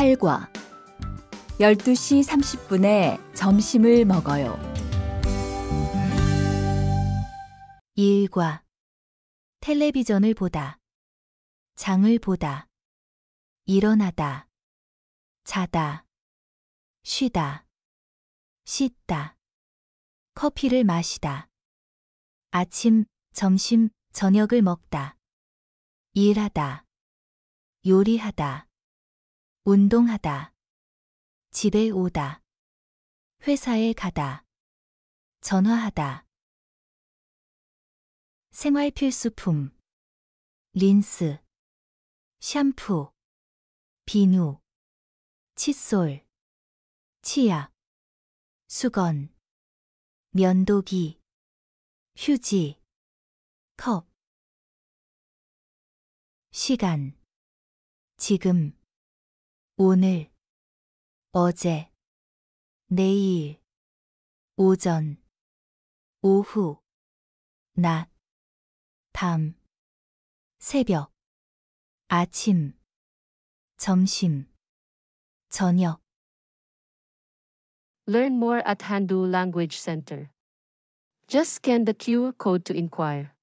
8과 12시 30분에 점심을 먹어요. 1과 텔레비전을 보다 장을 보다 일어나다 자다 쉬다 씻다 커피를 마시다 아침, 점심, 저녁을 먹다 일하다 요리하다 운동하다. 집에 오다. 회사에 가다. 전화하다. 생활 필수품. 린스. 샴푸. 비누. 칫솔. 치약. 수건. 면도기. 휴지. 컵. 시간. 지금. 오늘, 어제, 내일, 오전, 오후, 낮, 밤, 새벽, 아침, 점심, 저녁. Learn more at Handu Language Center. Just scan the QR code to inquire.